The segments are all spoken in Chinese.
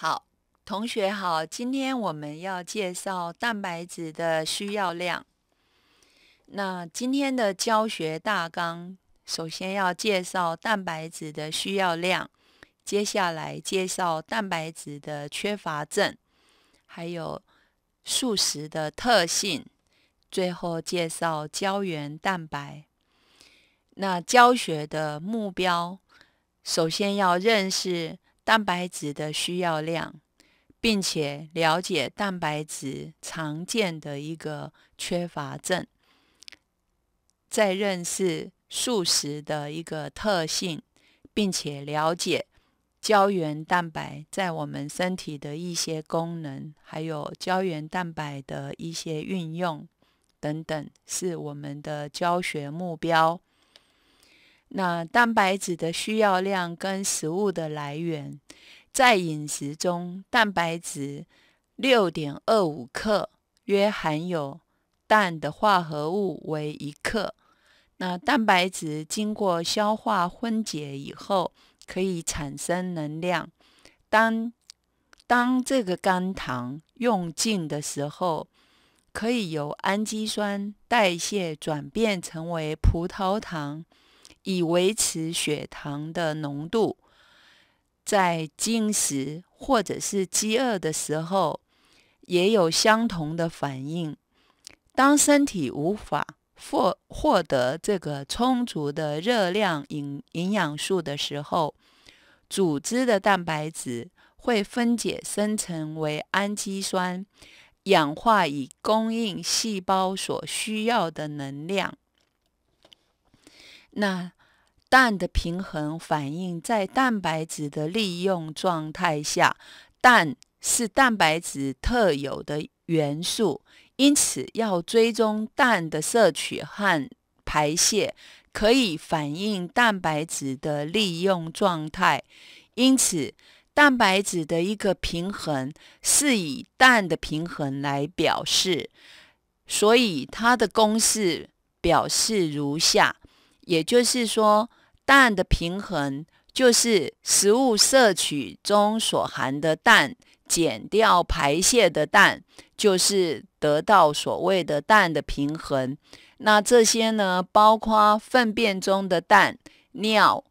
好，同学好，今天我们要介绍蛋白质的需要量。那今天的教学大纲首先要介绍蛋白质的需要量，接下来介绍蛋白质的缺乏症，还有素食的特性，最后介绍胶原蛋白。那教学的目标，首先要认识。蛋白质的需要量，并且了解蛋白质常见的一个缺乏症，在认识素食的一个特性，并且了解胶原蛋白在我们身体的一些功能，还有胶原蛋白的一些运用等等，是我们的教学目标。那蛋白质的需要量跟食物的来源，在饮食中，蛋白质六点二五克约含有氮的化合物为一克。那蛋白质经过消化分解以后，可以产生能量。当当这个肝糖用尽的时候，可以由氨基酸代谢转变成为葡萄糖。以维持血糖的浓度，在进食或者是饥饿的时候，也有相同的反应。当身体无法获获得这个充足的热量营营养素的时候，组织的蛋白质会分解生成为氨基酸，氧化以供应细胞所需要的能量。那。氮的平衡反应在蛋白质的利用状态下，氮是蛋白质特有的元素，因此要追踪氮的摄取和排泄，可以反映蛋白质的利用状态。因此，蛋白质的一个平衡是以氮的平衡来表示，所以它的公式表示如下，也就是说。氮的平衡就是食物摄取中所含的氮减掉排泄的氮，就是得到所谓的氮的平衡。那这些呢，包括粪便中的氮、尿、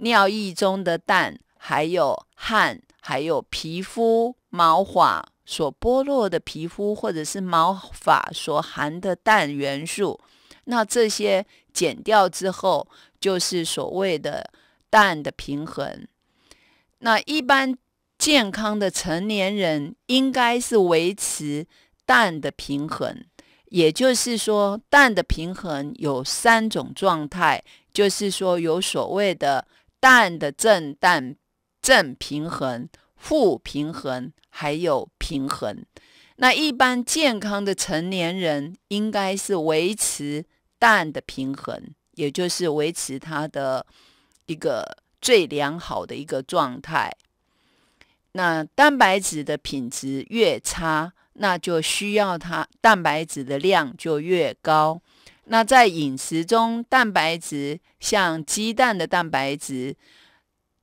尿液中的氮，还有汗，还有皮肤毛发所剥落的皮肤或者是毛发所含的氮元素。那这些减掉之后。就是所谓的氮的平衡。那一般健康的成年人应该是维持氮的平衡，也就是说，氮的平衡有三种状态，就是说有所谓的氮的正氮正平衡、负平衡，还有平衡。那一般健康的成年人应该是维持氮的平衡。也就是维持它的一个最良好的一个状态。那蛋白质的品质越差，那就需要它蛋白质的量就越高。那在饮食中，蛋白质像鸡蛋的蛋白质，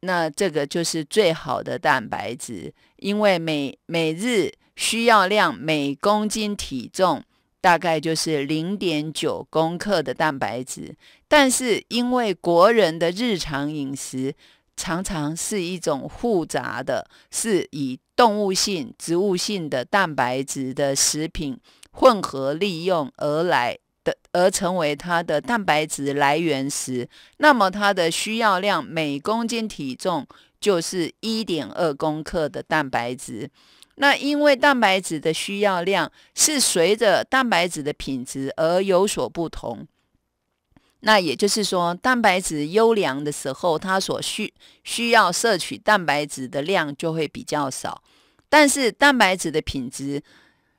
那这个就是最好的蛋白质，因为每每日需要量每公斤体重。大概就是零点九克的蛋白质，但是因为国人的日常饮食常常是一种复杂的，是以动物性、植物性的蛋白质的食品混合利用而来的，而成为它的蛋白质来源时，那么它的需要量每公斤体重就是一点二克的蛋白质。那因为蛋白质的需要量是随着蛋白质的品质而有所不同。那也就是说，蛋白质优良的时候，它所需需要摄取蛋白质的量就会比较少；但是蛋白质的品质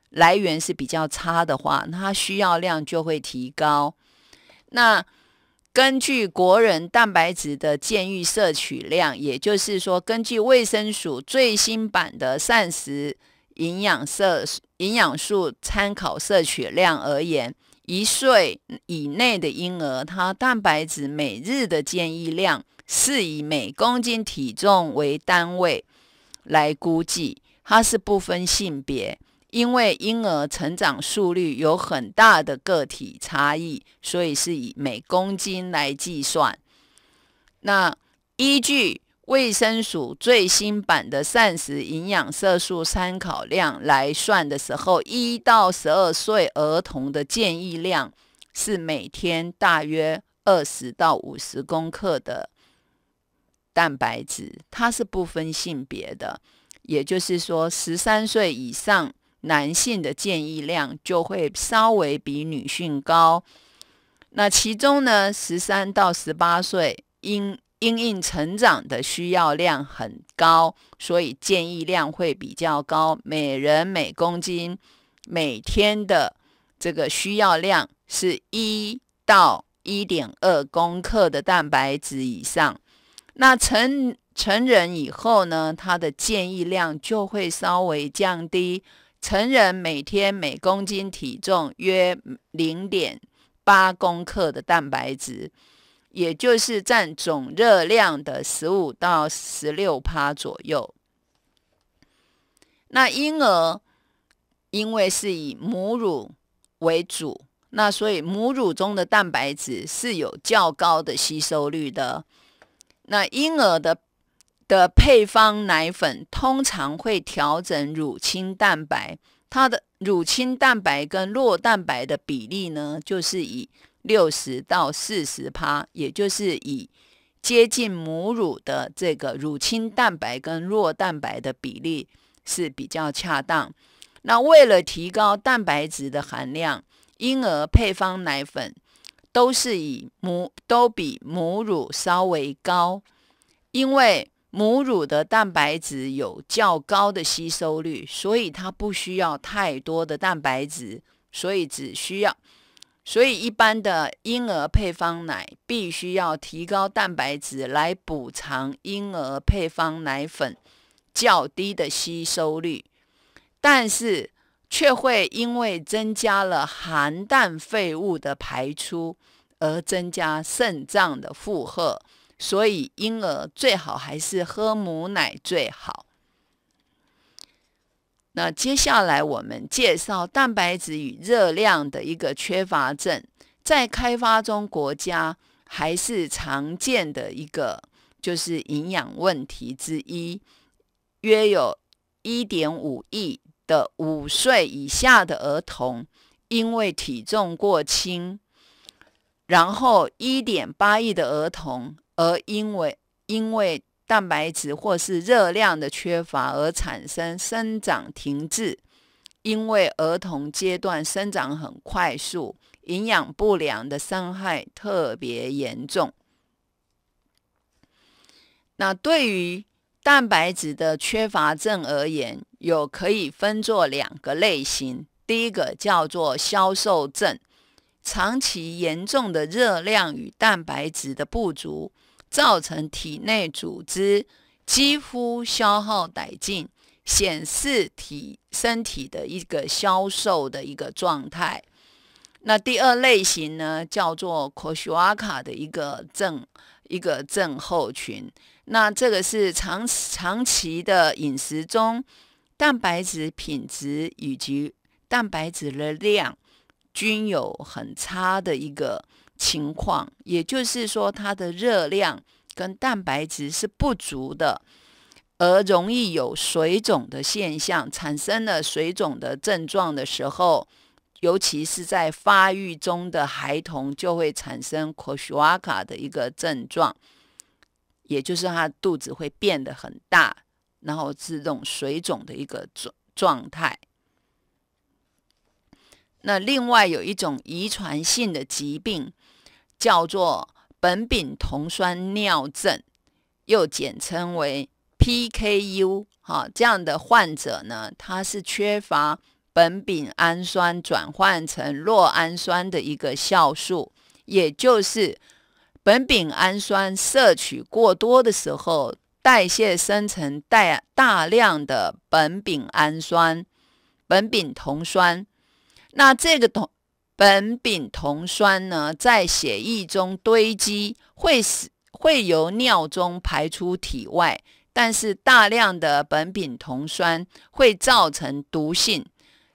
来源是比较差的话，它需要量就会提高。那根据国人蛋白质的建议摄取量，也就是说，根据卫生署最新版的膳食营养摄营养素参考摄取量而言，一岁以内的婴儿，他蛋白质每日的建议量是以每公斤体重为单位来估计，它是不分性别。因为婴儿成长速率有很大的个体差异，所以是以每公斤来计算。那依据卫生署最新版的膳食营养色素参考量来算的时候，一到十二岁儿童的建议量是每天大约二十到五十公克的蛋白质，它是不分性别的。也就是说，十三岁以上。男性的建议量就会稍微比女性高。那其中呢，十三到十八岁因因应成长的需要量很高，所以建议量会比较高。每人每公斤每天的这个需要量是一到一点二公克的蛋白质以上。那成成人以后呢，他的建议量就会稍微降低。成人每天每公斤体重约零点八克的蛋白质，也就是占总热量的十五到十六帕左右。那婴儿因为是以母乳为主，那所以母乳中的蛋白质是有较高的吸收率的。那婴儿的。的配方奶粉通常会调整乳清蛋白，它的乳清蛋白跟酪蛋白的比例呢，就是以六十到四十趴，也就是以接近母乳的这个乳清蛋白跟酪蛋白的比例是比较恰当。那为了提高蛋白质的含量，婴儿配方奶粉都是以母都比母乳稍微高，因为。母乳的蛋白质有较高的吸收率，所以它不需要太多的蛋白质，所以只需要。所以一般的婴儿配方奶必须要提高蛋白质来补偿婴儿配方奶粉较低的吸收率，但是却会因为增加了含氮废物的排出而增加肾脏的负荷。所以婴儿最好还是喝母奶最好。那接下来我们介绍蛋白质与热量的一个缺乏症，在开发中国家还是常见的一个就是营养问题之一。约有1.5亿的五岁以下的儿童因为体重过轻，然后1.8亿的儿童。而因为因为蛋白质或是热量的缺乏而产生生长停滞，因为儿童阶段生长很快速，营养不良的伤害特别严重。那对于蛋白质的缺乏症而言，有可以分作两个类型，第一个叫做消瘦症，长期严重的热量与蛋白质的不足。造成体内组织、肌肤消耗殆尽，显示体身体的一个消瘦的一个状态。那第二类型呢，叫做 kosuka h 的一个症一个症候群。那这个是长长期的饮食中，蛋白质品质以及蛋白质的量均有很差的一个。情况，也就是说，它的热量跟蛋白质是不足的，而容易有水肿的现象。产生了水肿的症状的时候，尤其是在发育中的孩童，就会产生卡 a 瓦卡的一个症状，也就是他肚子会变得很大，然后是这种水肿的一个状状态。那另外有一种遗传性的疾病。叫做苯丙酮酸尿症，又简称为 PKU 哈，这样的患者呢，他是缺乏苯丙氨酸转换成酪氨酸的一个酵素，也就是苯丙氨酸摄取过多的时候，代谢生成带大量的苯丙氨酸、苯丙酮酸，那这个酮。苯丙酮酸呢，在血液中堆积，会使会由尿中排出体外。但是大量的苯丙酮酸会造成毒性，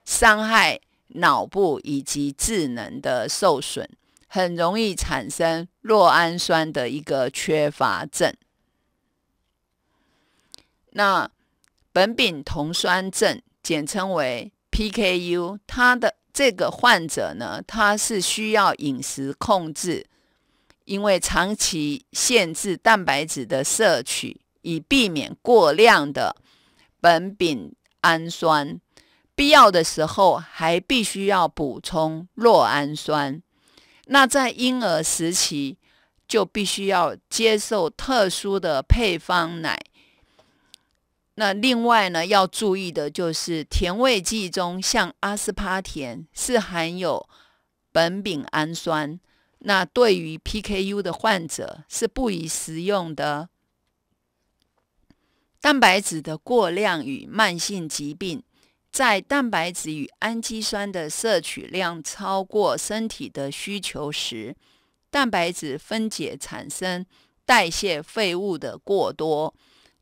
伤害脑部以及智能的受损，很容易产生酪氨酸的一个缺乏症。那苯丙酮酸症，简称为 PKU，它的。这个患者呢，他是需要饮食控制，因为长期限制蛋白质的摄取，以避免过量的苯丙氨酸。必要的时候还必须要补充酪氨酸。那在婴儿时期就必须要接受特殊的配方奶。那另外呢，要注意的就是甜味剂中像阿斯帕甜是含有苯丙氨酸，那对于 PKU 的患者是不宜食用的。蛋白质的过量与慢性疾病，在蛋白质与氨基酸的摄取量超过身体的需求时，蛋白质分解产生代谢废物的过多。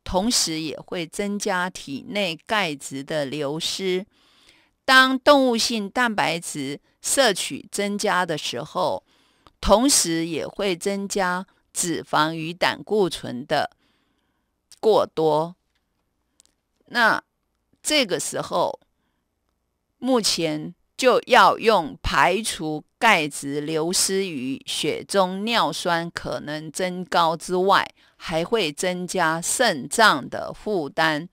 同时也会增加体内钙质的流失。当动物性蛋白质摄取增加的时候，同时也会增加脂肪与胆固醇的过多。那这个时候，目前就要用排除钙质流失与血中尿酸可能增高之外。还会增加肾脏的负担，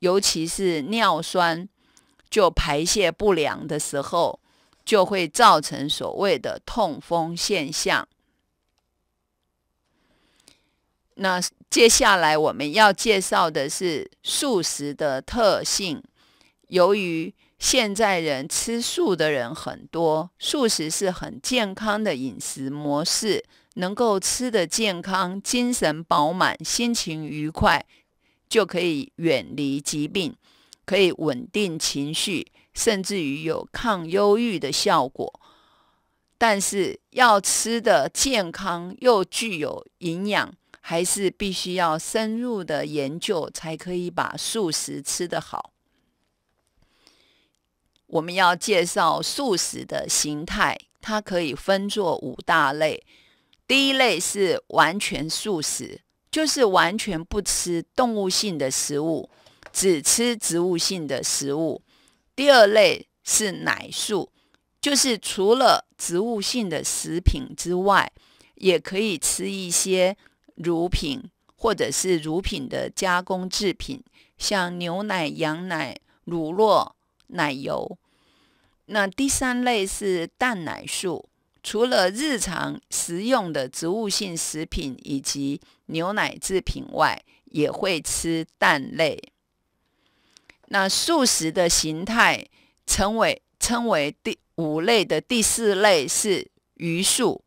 尤其是尿酸就排泄不良的时候，就会造成所谓的痛风现象。那接下来我们要介绍的是素食的特性。由于现在人吃素的人很多，素食是很健康的饮食模式。能够吃得健康、精神饱满、心情愉快，就可以远离疾病，可以稳定情绪，甚至于有抗忧郁的效果。但是要吃的健康又具有营养，还是必须要深入的研究，才可以把素食吃得好。我们要介绍素食的形态，它可以分作五大类。第一类是完全素食，就是完全不吃动物性的食物，只吃植物性的食物。第二类是奶素，就是除了植物性的食品之外，也可以吃一些乳品或者是乳品的加工制品，像牛奶、羊奶、乳酪、奶油。那第三类是蛋奶素。除了日常食用的植物性食品以及牛奶制品外，也会吃蛋类。那素食的形态称为称为第五类的第四类是鱼素。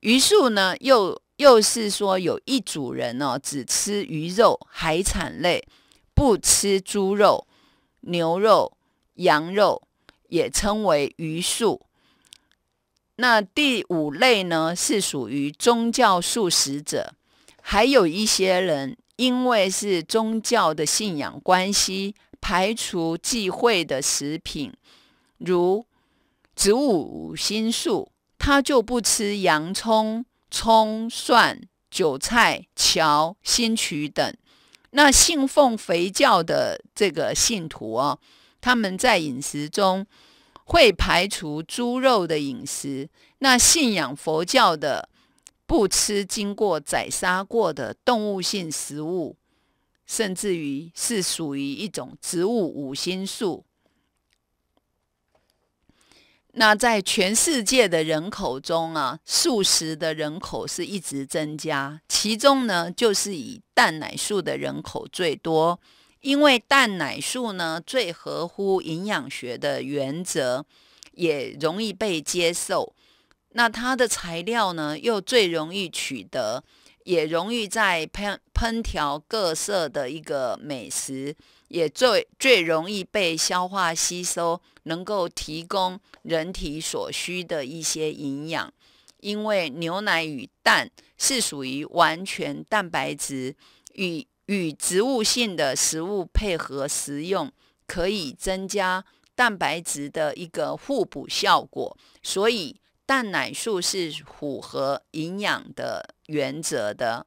鱼素呢，又又是说有一组人哦，只吃鱼肉海产类，不吃猪肉、牛肉、羊肉，也称为鱼素。那第五类呢，是属于宗教素食者，还有一些人因为是宗教的信仰关系，排除忌讳的食品，如植物新素，他就不吃洋葱、葱、蒜、韭菜、荞、新曲等。那信奉肥教的这个信徒哦，他们在饮食中。会排除猪肉的饮食，那信仰佛教的不吃经过宰杀过的动物性食物，甚至于是属于一种植物五星素。那在全世界的人口中啊，素食的人口是一直增加，其中呢，就是以蛋奶素的人口最多。因为蛋奶素呢最合乎营养学的原则，也容易被接受。那它的材料呢又最容易取得，也容易在烹烹调各色的一个美食，也最最容易被消化吸收，能够提供人体所需的一些营养。因为牛奶与蛋是属于完全蛋白质与。与植物性的食物配合食用，可以增加蛋白质的一个互补效果。所以，蛋奶素是符合营养的原则的。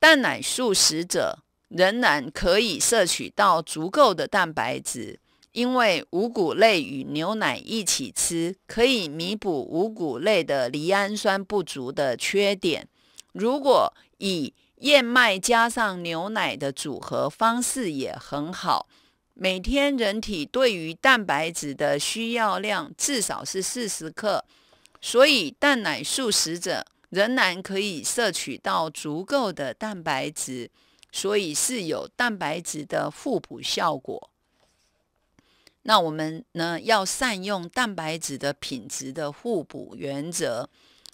蛋奶素食者仍然可以摄取到足够的蛋白质，因为五谷类与牛奶一起吃，可以弥补五谷类的赖氨酸不足的缺点。如果以燕麦加上牛奶的组合方式也很好。每天人体对于蛋白质的需要量至少是四十克，所以蛋奶素食者仍然可以摄取到足够的蛋白质，所以是有蛋白质的互补效果。那我们呢要善用蛋白质的品质的互补原则，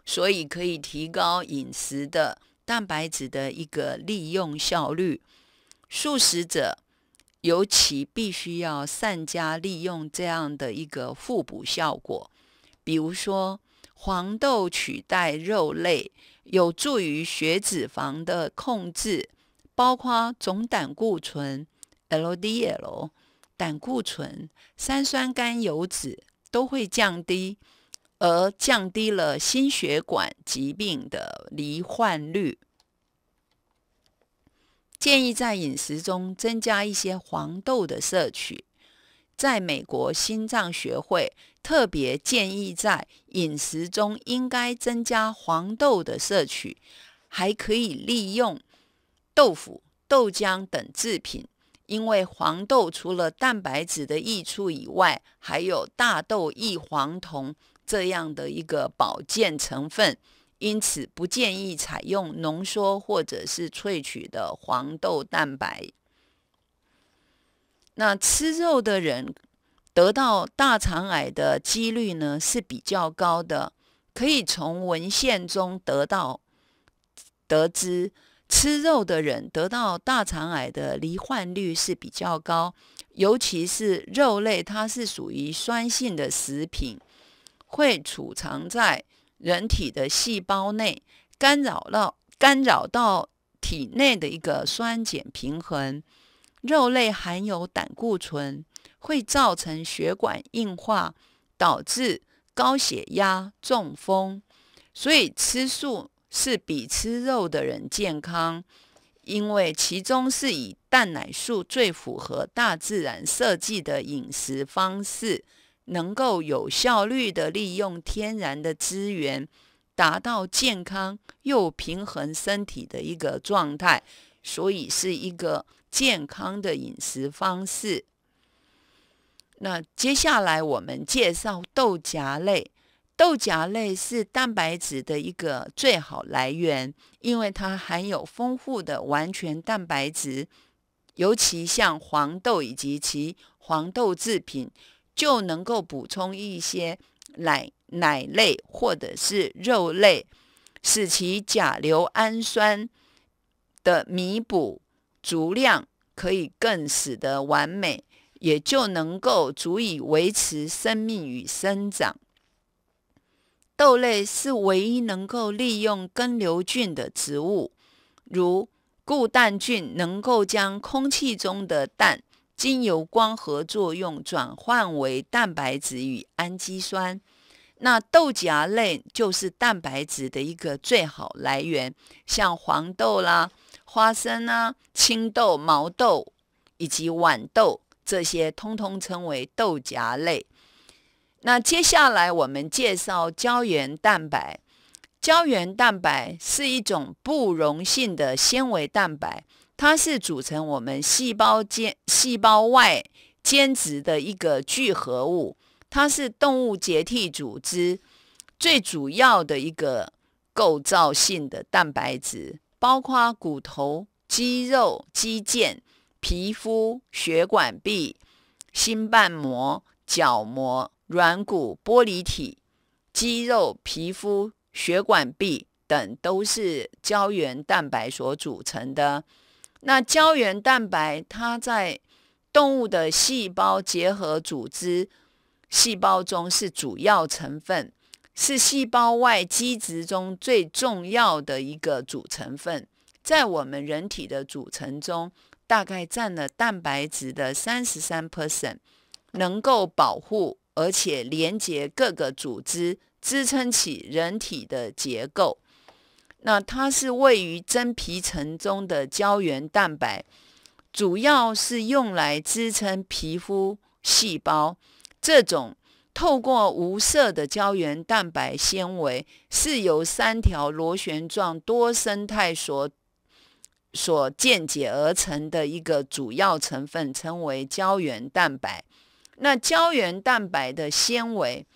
所以可以提高饮食的。蛋白质的一个利用效率，素食者尤其必须要善加利用这样的一个互补效果。比如说，黄豆取代肉类，有助于血脂肪的控制，包括总胆固醇 （LDL）、胆固醇、三酸甘油脂都会降低。而降低了心血管疾病的罹患率。建议在饮食中增加一些黄豆的摄取。在美国心脏学会特别建议，在饮食中应该增加黄豆的摄取，还可以利用豆腐、豆浆等制品。因为黄豆除了蛋白质的益处以外，还有大豆异黄酮。这样的一个保健成分，因此不建议采用浓缩或者是萃取的黄豆蛋白。那吃肉的人得到大肠癌的几率呢是比较高的，可以从文献中得到得知，吃肉的人得到大肠癌的罹患率是比较高，尤其是肉类，它是属于酸性的食品。会储藏在人体的细胞内，干扰到干扰到体内的一个酸碱平衡。肉类含有胆固醇，会造成血管硬化，导致高血压、中风。所以吃素是比吃肉的人健康，因为其中是以蛋奶素最符合大自然设计的饮食方式。能够有效率的利用天然的资源，达到健康又平衡身体的一个状态，所以是一个健康的饮食方式。那接下来我们介绍豆荚类，豆荚类是蛋白质的一个最好来源，因为它含有丰富的完全蛋白质，尤其像黄豆以及其黄豆制品。就能够补充一些奶奶类或者是肉类，使其甲硫氨酸的弥补足量，可以更使得完美，也就能够足以维持生命与生长。豆类是唯一能够利用根瘤菌的植物，如固氮菌能够将空气中的氮。经由光合作用转换为蛋白质与氨基酸，那豆荚类就是蛋白质的一个最好来源，像黄豆啦、花生啊、青豆、毛豆以及豌豆这些，通通称为豆荚类。那接下来我们介绍胶原蛋白，胶原蛋白是一种不溶性的纤维蛋白。它是组成我们细胞间、细胞外间质的一个聚合物。它是动物结缔组织最主要的一个构造性的蛋白质，包括骨头、肌肉、肌腱、皮肤、血管壁、心瓣膜、角膜、软骨、玻璃体、肌肉、皮肤、血管壁等，都是胶原蛋白所组成的。那胶原蛋白，它在动物的细胞结合组织细胞中是主要成分，是细胞外基质中最重要的一个组成分。在我们人体的组成中，大概占了蛋白质的三十三 percent，能够保护而且连接各个组织，支撑起人体的结构。那它是位于真皮层中的胶原蛋白，主要是用来支撑皮肤细胞。这种透过无色的胶原蛋白纤维，是由三条螺旋状多生态所所间解而成的一个主要成分，称为胶原蛋白。那胶原蛋白的纤维。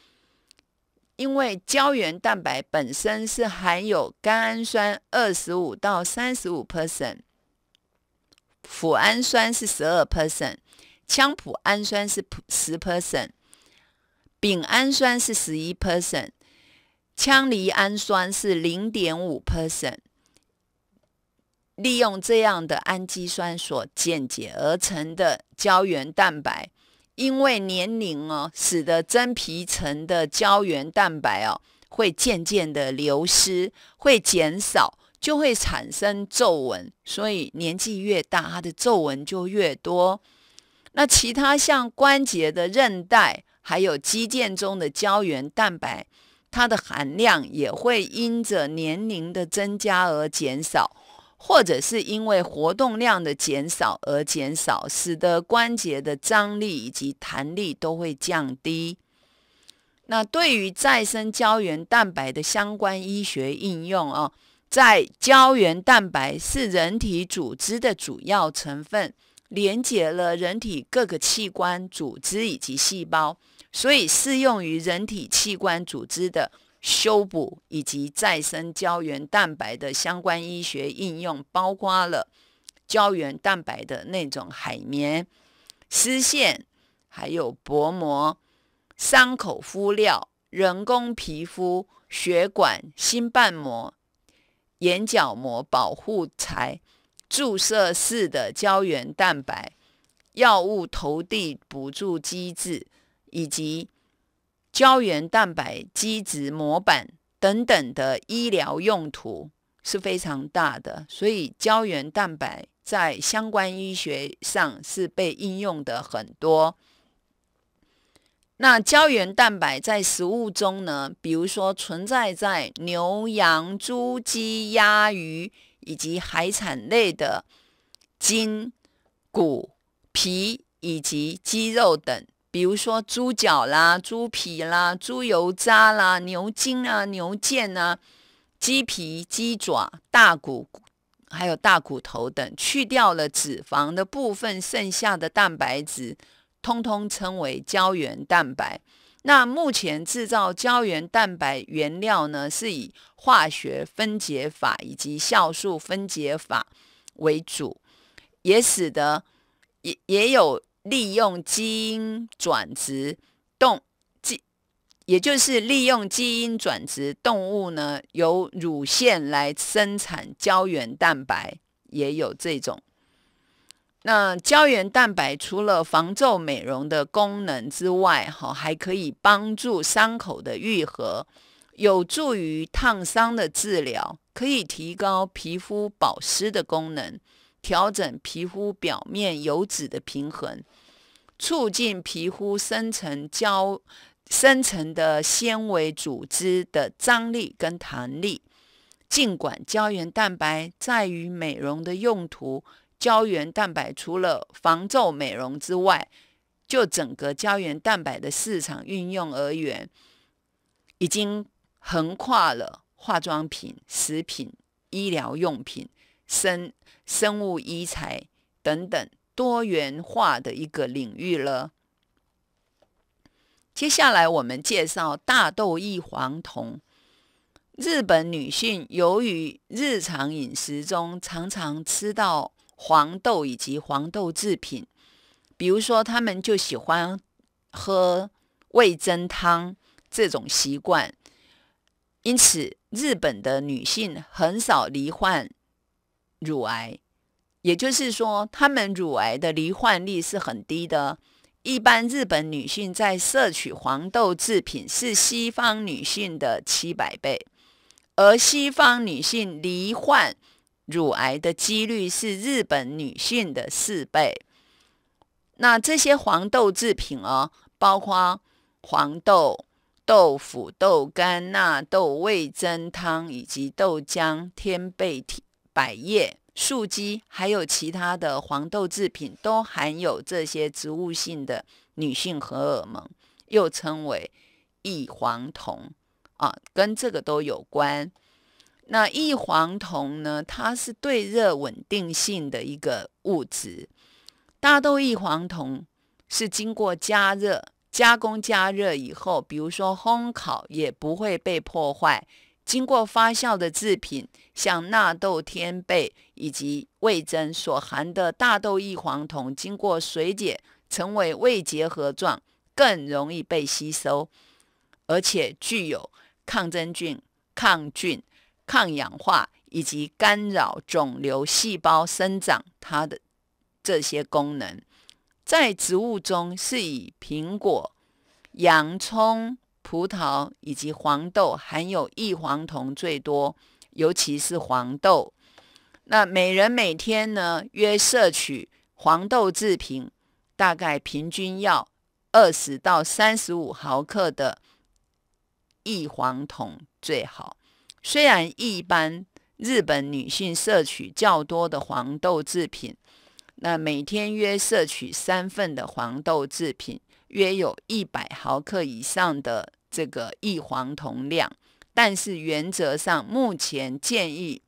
因为胶原蛋白本身是含有甘氨酸二十五到三十五 percent，脯氨酸是十二 percent，羟脯氨酸是十 percent，丙氨酸是十一 percent，羟异氨酸是零点五 percent。利用这样的氨基酸所间接而成的胶原蛋白。因为年龄哦，使得真皮层的胶原蛋白哦会渐渐的流失，会减少，就会产生皱纹。所以年纪越大，它的皱纹就越多。那其他像关节的韧带，还有肌腱中的胶原蛋白，它的含量也会因着年龄的增加而减少。或者是因为活动量的减少而减少，使得关节的张力以及弹力都会降低。那对于再生胶原蛋白的相关医学应用啊，在胶原蛋白是人体组织的主要成分，连接了人体各个器官、组织以及细胞，所以适用于人体器官、组织的。修补以及再生胶原蛋白的相关医学应用，包括了胶原蛋白的那种海绵、丝线，还有薄膜、伤口敷料、人工皮肤、血管、心瓣膜、眼角膜保护材、注射式的胶原蛋白、药物投递补助机制，以及。胶原蛋白基质模板等等的医疗用途是非常大的，所以胶原蛋白在相关医学上是被应用的很多。那胶原蛋白在食物中呢？比如说存在在牛、羊、猪、鸡、鸭、鱼以及海产类的筋、骨、皮以及肌肉等。比如说猪脚啦、猪皮啦、猪油渣啦、牛筋啊、牛腱啊、鸡皮、鸡爪、大骨，还有大骨头等，去掉了脂肪的部分，剩下的蛋白质，通通称为胶原蛋白。那目前制造胶原蛋白原料呢，是以化学分解法以及酵素分解法为主，也使得也也有。利用基因转殖动，即也就是利用基因转殖动物呢，由乳腺来生产胶原蛋白，也有这种。那胶原蛋白除了防皱美容的功能之外，哈，还可以帮助伤口的愈合，有助于烫伤的治疗，可以提高皮肤保湿的功能，调整皮肤表面油脂的平衡。促进皮肤生成胶生成的纤维组织的张力跟弹力，尽管胶原蛋白在于美容的用途，胶原蛋白除了防皱美容之外，就整个胶原蛋白的市场运用而言，已经横跨了化妆品、食品、医疗用品、生生物医材等等。多元化的一个领域了。接下来，我们介绍大豆异黄酮。日本女性由于日常饮食中常常吃到黄豆以及黄豆制品，比如说她们就喜欢喝味噌汤这种习惯，因此日本的女性很少罹患乳癌。也就是说，他们乳癌的罹患率是很低的。一般日本女性在摄取黄豆制品是西方女性的七百倍，而西方女性罹患乳癌的几率是日本女性的四倍。那这些黄豆制品哦，包括黄豆、豆腐、豆干、纳豆、味增汤以及豆浆、天贝、百叶。素鸡还有其他的黄豆制品都含有这些植物性的女性荷尔蒙，又称为异黄酮啊，跟这个都有关。那异黄酮呢，它是对热稳定性的一个物质，大豆异黄酮是经过加热加工、加热以后，比如说烘烤也不会被破坏。经过发酵的制品，像纳豆、天贝以及味增所含的大豆异黄酮经过水解成为未结合状，更容易被吸收，而且具有抗真菌、抗菌、抗氧化以及干扰肿瘤细胞生长，它的这些功能，在植物中是以苹果、洋葱。葡萄以及黄豆含有异黄酮最多，尤其是黄豆。那每人每天呢，约摄取黄豆制品，大概平均要二十到三十五毫克的异黄酮最好。虽然一般日本女性摄取较多的黄豆制品，那每天约摄取三份的黄豆制品，约有一百毫克以上的。这个异黄酮量，但是原则上目前建议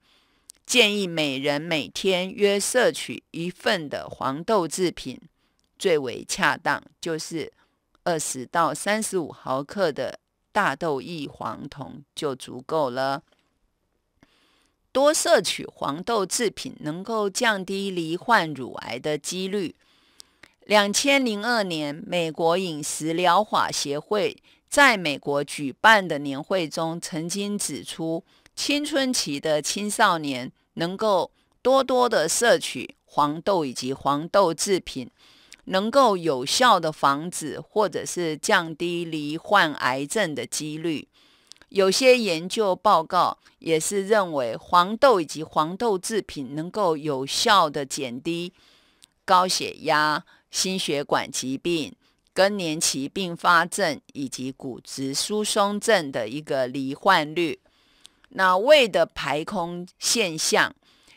建议每人每天约摄取一份的黄豆制品最为恰当，就是二十到三十五毫克的大豆异黄酮就足够了。多摄取黄豆制品能够降低罹患乳癌的几率。两千零二年，美国饮食疗法协会。在美国举办的年会中，曾经指出，青春期的青少年能够多多的摄取黄豆以及黄豆制品，能够有效的防止或者是降低罹患癌症的几率。有些研究报告也是认为，黄豆以及黄豆制品能够有效的减低高血压、心血管疾病。更年期并发症以及骨质疏松症的一个罹患率。那胃的排空现象，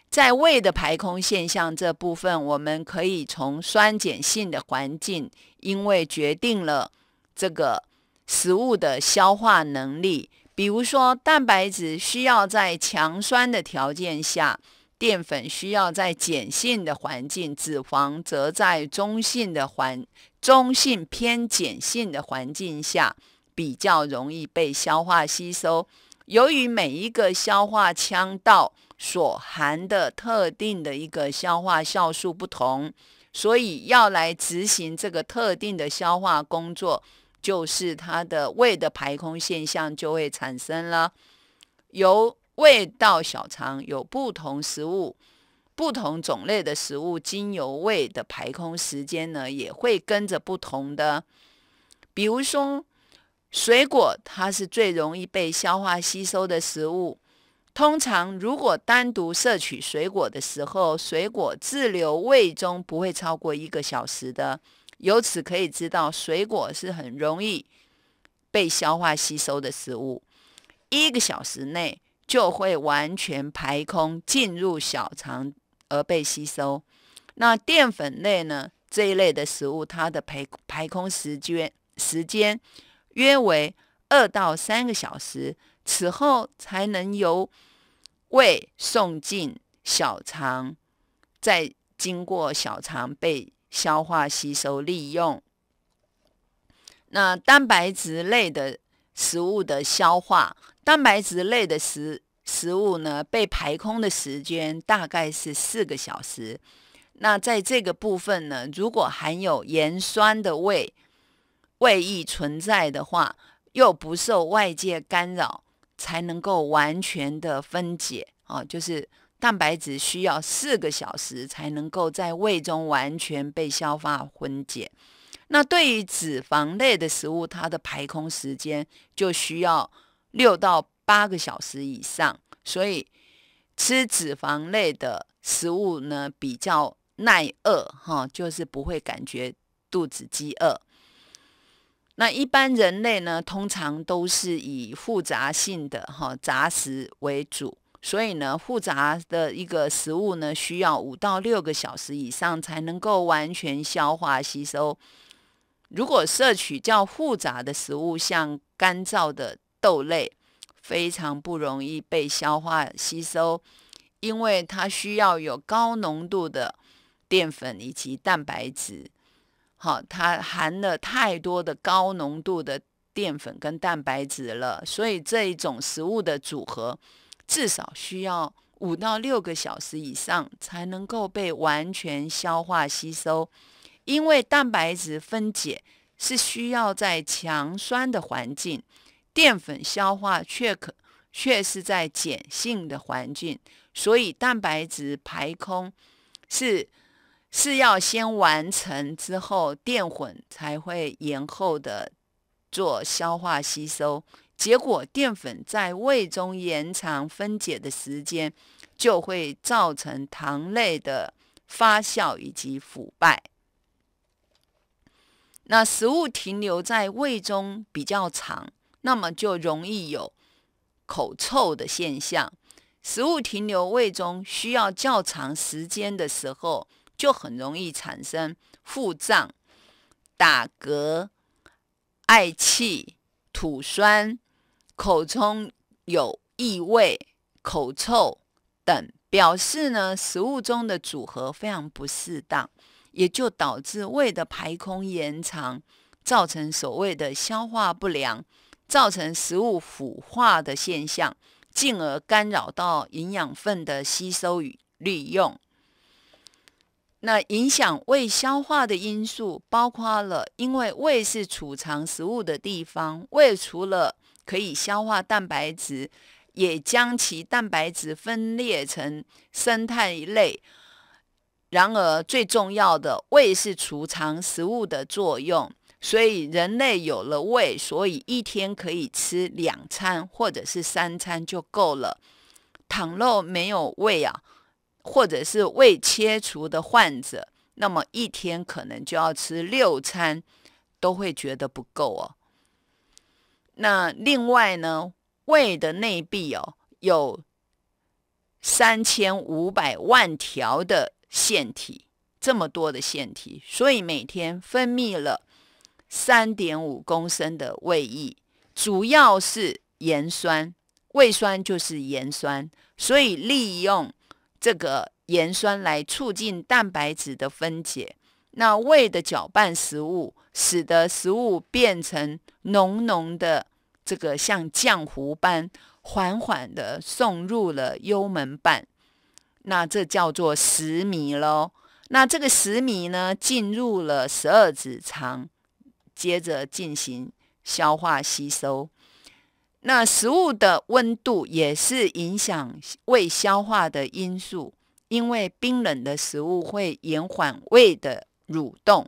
在胃的排空现象这部分，我们可以从酸碱性的环境，因为决定了这个食物的消化能力。比如说，蛋白质需要在强酸的条件下。淀粉需要在碱性的环境，脂肪则在中性的环、中性偏碱性的环境下比较容易被消化吸收。由于每一个消化腔道所含的特定的一个消化酵素不同，所以要来执行这个特定的消化工作，就是它的胃的排空现象就会产生了。由胃到小肠有不同食物、不同种类的食物，精油胃的排空时间呢，也会跟着不同的。比如说，水果它是最容易被消化吸收的食物。通常，如果单独摄取水果的时候，水果滞留胃中不会超过一个小时的。由此可以知道，水果是很容易被消化吸收的食物。一个小时内。就会完全排空，进入小肠而被吸收。那淀粉类呢？这一类的食物，它的排排空时间时间约为二到三个小时，此后才能由胃送进小肠，再经过小肠被消化吸收利用。那蛋白质类的。食物的消化，蛋白质类的食食物呢，被排空的时间大概是四个小时。那在这个部分呢，如果含有盐酸的胃胃液存在的话，又不受外界干扰，才能够完全的分解啊，就是蛋白质需要四个小时才能够在胃中完全被消化分解。那对于脂肪类的食物，它的排空时间就需要六到八个小时以上，所以吃脂肪类的食物呢比较耐饿，哈，就是不会感觉肚子饥饿。那一般人类呢，通常都是以复杂性的哈杂食为主，所以呢，复杂的一个食物呢，需要五到六个小时以上才能够完全消化吸收。如果摄取较复杂的食物，像干燥的豆类，非常不容易被消化吸收，因为它需要有高浓度的淀粉以及蛋白质。好，它含了太多的高浓度的淀粉跟蛋白质了，所以这一种食物的组合，至少需要五到六个小时以上，才能够被完全消化吸收。因为蛋白质分解是需要在强酸的环境，淀粉消化却可却是在碱性的环境，所以蛋白质排空是是要先完成之后，淀粉才会延后的做消化吸收。结果，淀粉在胃中延长分解的时间，就会造成糖类的发酵以及腐败。那食物停留在胃中比较长，那么就容易有口臭的现象。食物停留胃中需要较长时间的时候，就很容易产生腹胀、打嗝、嗳气、吐酸、口中有异味、口臭等，表示呢食物中的组合非常不适当。也就导致胃的排空延长，造成所谓的消化不良，造成食物腐化的现象，进而干扰到营养分的吸收与利用。那影响胃消化的因素包括了，因为胃是储藏食物的地方，胃除了可以消化蛋白质，也将其蛋白质分裂成生态类。然而，最重要的胃是储藏食物的作用，所以人类有了胃，所以一天可以吃两餐或者是三餐就够了。倘若没有胃啊，或者是胃切除的患者，那么一天可能就要吃六餐，都会觉得不够哦。那另外呢，胃的内壁哦，有三千五百万条的。腺体这么多的腺体，所以每天分泌了三点五公升的胃液，主要是盐酸。胃酸就是盐酸，所以利用这个盐酸来促进蛋白质的分解。那胃的搅拌食物，使得食物变成浓浓的这个像浆糊般，缓缓的送入了幽门瓣。那这叫做食糜喽。那这个食糜呢，进入了十二指肠，接着进行消化吸收。那食物的温度也是影响胃消化的因素，因为冰冷的食物会延缓胃的蠕动，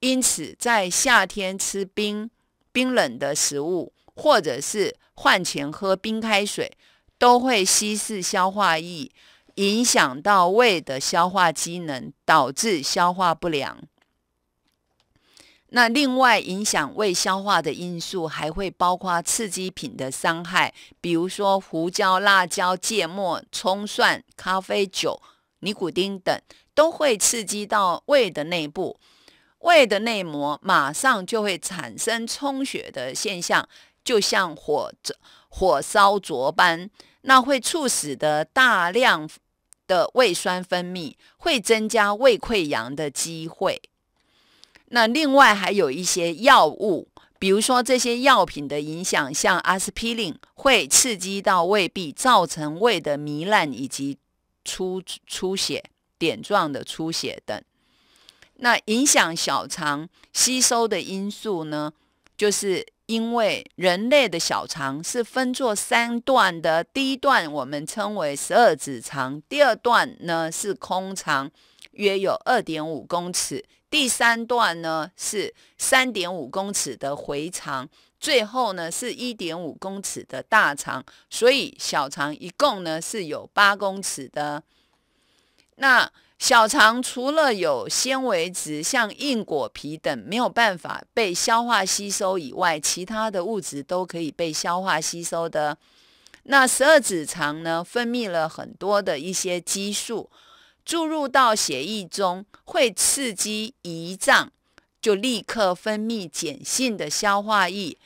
因此在夏天吃冰冰冷的食物，或者是饭前喝冰开水，都会稀释消化液。影响到胃的消化机能，导致消化不良。那另外影响胃消化的因素，还会包括刺激品的伤害，比如说胡椒、辣椒、芥末、葱蒜、咖啡、酒、尼古丁等，都会刺激到胃的内部，胃的内膜马上就会产生充血的现象，就像火火烧灼般，那会促使的大量。的胃酸分泌会增加胃溃疡的机会。那另外还有一些药物，比如说这些药品的影响，像阿司匹林会刺激到胃壁，造成胃的糜烂以及出出血、点状的出血等。那影响小肠吸收的因素呢，就是。因为人类的小肠是分作三段的，第一段我们称为十二指肠，第二段呢是空肠，约有二点五公尺，第三段呢是三点五公尺的回肠，最后呢是一点五公尺的大肠，所以小肠一共呢是有八公尺的。那小肠除了有纤维质像硬果皮等没有办法被消化吸收以外，其他的物质都可以被消化吸收的。那十二指肠呢，分泌了很多的一些激素，注入到血液中，会刺激胰脏，就立刻分泌碱性的消化液，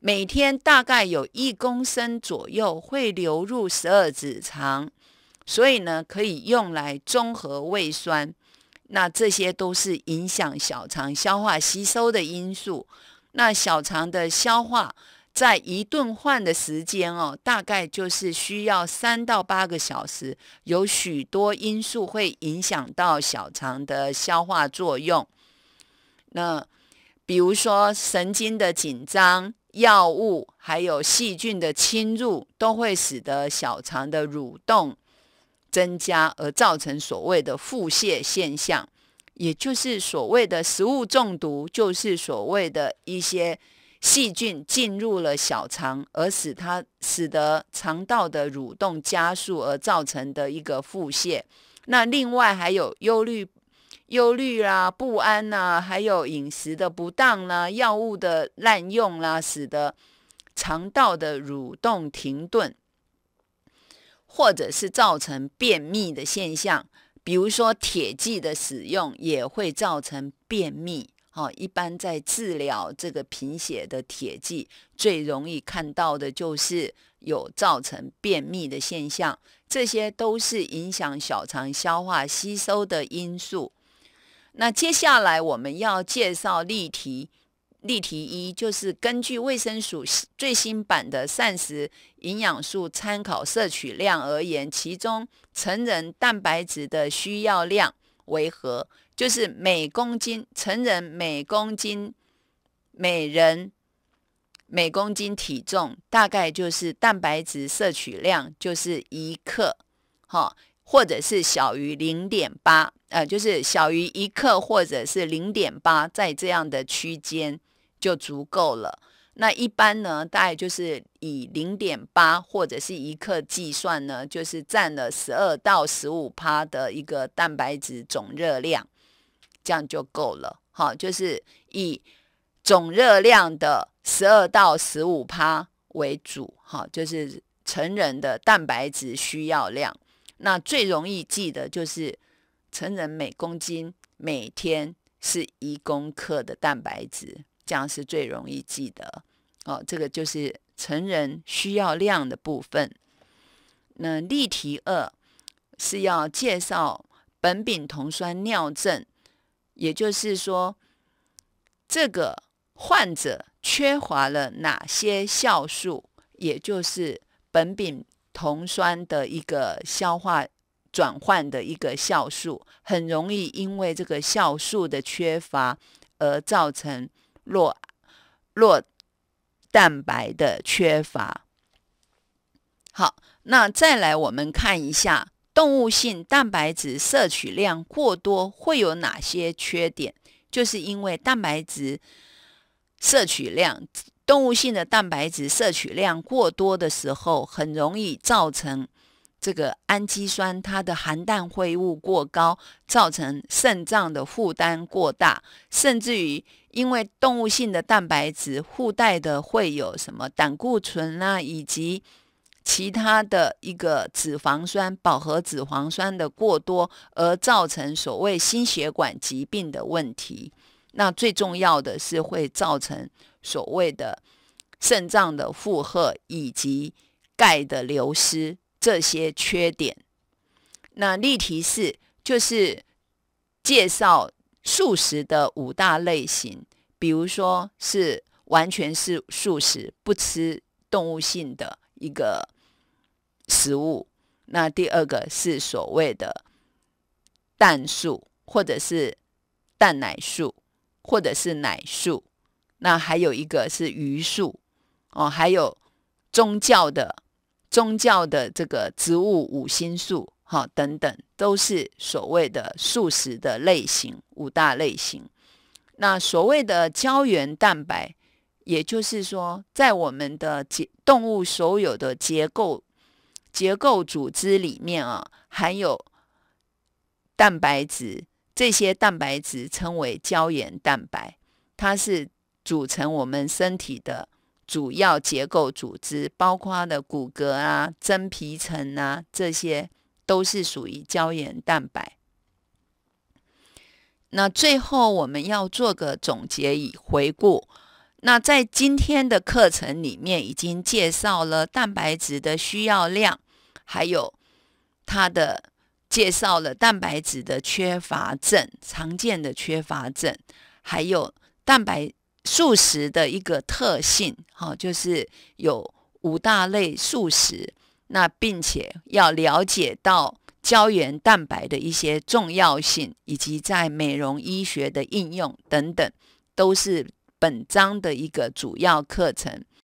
每天大概有一公升左右会流入十二指肠。所以呢，可以用来中和胃酸。那这些都是影响小肠消化吸收的因素。那小肠的消化在一顿饭的时间哦，大概就是需要三到八个小时。有许多因素会影响到小肠的消化作用。那比如说神经的紧张、药物，还有细菌的侵入，都会使得小肠的蠕动。增加而造成所谓的腹泻现象，也就是所谓的食物中毒，就是所谓的一些细菌进入了小肠，而使它使得肠道的蠕动加速而造成的一个腹泻。那另外还有忧虑、忧虑啦、不安呐，还有饮食的不当啦、药物的滥用啦，使得肠道的蠕动停顿。或者是造成便秘的现象，比如说铁剂的使用也会造成便秘。好，一般在治疗这个贫血的铁剂，最容易看到的就是有造成便秘的现象。这些都是影响小肠消化吸收的因素。那接下来我们要介绍例题。例题一就是根据卫生署最新版的膳食营养素参考摄取量而言，其中成人蛋白质的需要量为何？就是每公斤成人每公斤每人每公斤体重大概就是蛋白质摄取量就是一克，好，或者是小于零点八，呃，就是小于一克或者是零点八，在这样的区间。就足够了。那一般呢，大概就是以零点八或者是一克计算呢，就是占了十二到十五趴的一个蛋白质总热量，这样就够了。好，就是以总热量的十二到十五趴为主。好，就是成人的蛋白质需要量。那最容易记的就是成人每公斤每天是一公克的蛋白质。这样是最容易记得哦。这个就是成人需要量的部分。那例题二是要介绍苯丙酮酸尿症，也就是说，这个患者缺乏了哪些酵素，也就是苯丙酮酸的一个消化转换的一个酵素，很容易因为这个酵素的缺乏而造成。络络蛋白的缺乏。好，那再来我们看一下动物性蛋白质摄取量过多会有哪些缺点？就是因为蛋白质摄取量，动物性的蛋白质摄取量过多的时候，很容易造成。这个氨基酸它的含氮会物过高，造成肾脏的负担过大，甚至于因为动物性的蛋白质附带的会有什么胆固醇啊，以及其他的一个脂肪酸饱和脂肪酸的过多，而造成所谓心血管疾病的问题。那最重要的是会造成所谓的肾脏的负荷以及钙的流失。这些缺点。那例题四就是介绍素食的五大类型，比如说是完全是素食，不吃动物性的一个食物。那第二个是所谓的蛋素，或者是蛋奶素，或者是奶素。那还有一个是鱼素，哦，还有宗教的。宗教的这个植物、五星素，哈等等，都是所谓的素食的类型，五大类型。那所谓的胶原蛋白，也就是说，在我们的结动物所有的结构、结构组织里面啊，含有蛋白质，这些蛋白质称为胶原蛋白，它是组成我们身体的。主要结构组织包括的骨骼啊、真皮层啊，这些都是属于胶原蛋白。那最后我们要做个总结与回顾。那在今天的课程里面，已经介绍了蛋白质的需要量，还有它的介绍了蛋白质的缺乏症，常见的缺乏症，还有蛋白。素食的一个特性，哈，就是有五大类素食，那并且要了解到胶原蛋白的一些重要性，以及在美容医学的应用等等，都是本章的一个主要课程。